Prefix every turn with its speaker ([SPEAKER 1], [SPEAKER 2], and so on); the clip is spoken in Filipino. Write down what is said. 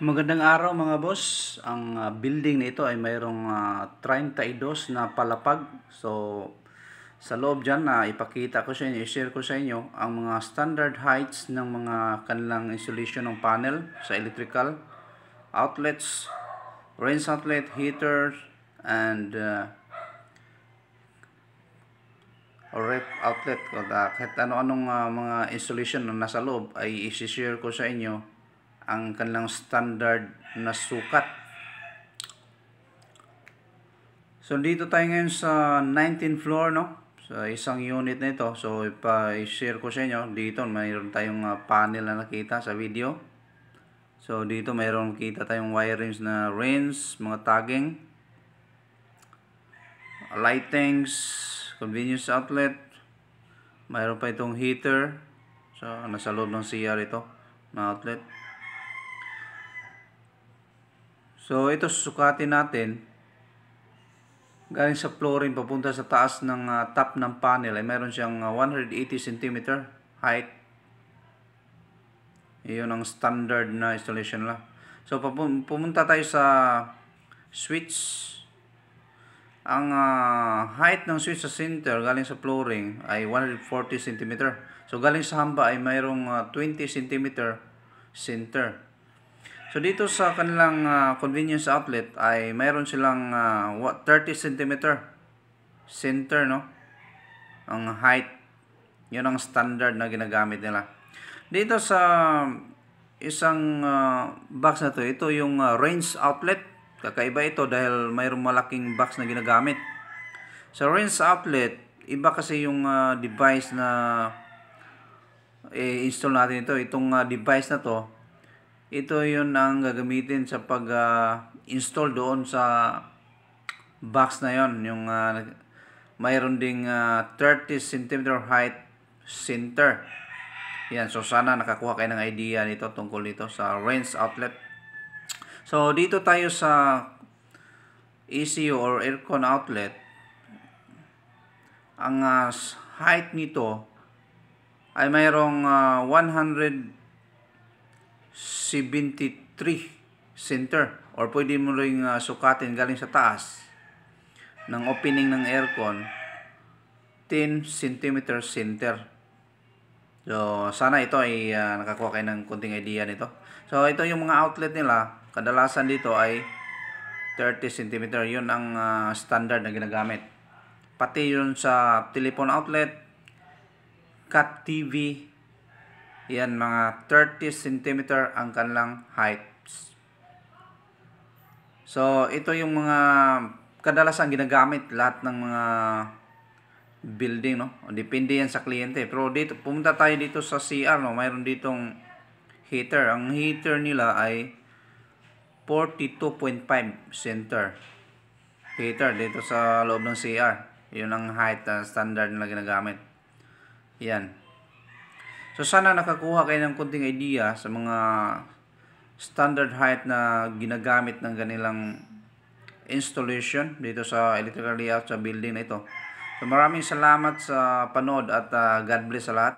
[SPEAKER 1] Magandang araw mga boss. Ang uh, building na ito ay mayroong uh, ah, 32 na palapag. So sa loob dyan na uh, ipakita ko sa inyo, i-share ko sa inyo ang mga standard heights ng mga kanilang insulation ng panel sa electrical outlets, range outlet, heaters, and uh, ah, rep outlet. Kahit ano-anong uh, mga insulation na nasa loob ay i-share ko sa inyo ang kanilang standard na sukat. So dito tayo ngayon sa 19th floor no. So isang unit na ito. So ipa-share ko sa inyo dito mayroon tayong ah, panel na nakita sa video. So dito mayroon kita tayong wirings na range, mga tagging, lightings, convenience outlet, mayroon pa itong heater. So nasa loob ng CR ito, mga outlet. So ito susukatin natin galing sa flooring papunta sa taas ng uh, top ng panel ay meron siyang uh, 180 cm height. Iyon ang standard na installation la. So pumunta tayo sa switch. Ang uh, height ng switch sa center galing sa flooring ay 140 cm. So galing sa hamba ay mayroong uh, 20 cm center. So dito sa kanilang uh, convenience outlet ay mayroon silang uh, what, 30 cm center no. Ang height. 'Yun ang standard na ginagamit nila. Dito sa isang uh, box na to, ito yung uh, range outlet. Kakaiba ito dahil mayroong malaking box na ginagamit. Sa range outlet, iba kasi yung uh, device na i-install natin ito. Itong uh, device na to ito yun ang gagamitin sa pag-install ah, uh, doon sa box na yon Yung uh, mayroon ding uh, 30 cm height center. Yan, so sana nakakuha kayo ng idea nito tungkol nito sa range outlet. So dito tayo sa ECU or aircon outlet. Ang uh, height nito ay mayroong uh, 100 73 center or pwede mo rin uh, sukatin galing sa taas ng opening ng aircon 10 cm center so sana ito ay uh, nakakuha kayo ng kunting idea nito so ito yung mga outlet nila kadalasan dito ay 30 cm yun ang uh, standard na ginagamit pati yun sa telephone outlet cat TV yan, mga 30 cm ang kanilang height. So, ito yung mga kadalasan ginagamit lahat ng mga building, no? O, depende yan sa kliyente. Pero dito, pumunta tayo dito sa CR, no? Mayroon ditong heater. Ang heater nila ay 42.5 center heater dito sa loob ng CR. Yun ang height uh, standard nila ginagamit. Yan. So sana nakakuha kayo ng kunting idea sa mga standard height na ginagamit ng ganilang installation dito sa electrical layout sa building na ito. So maraming salamat sa panood at uh, God bless sa lahat.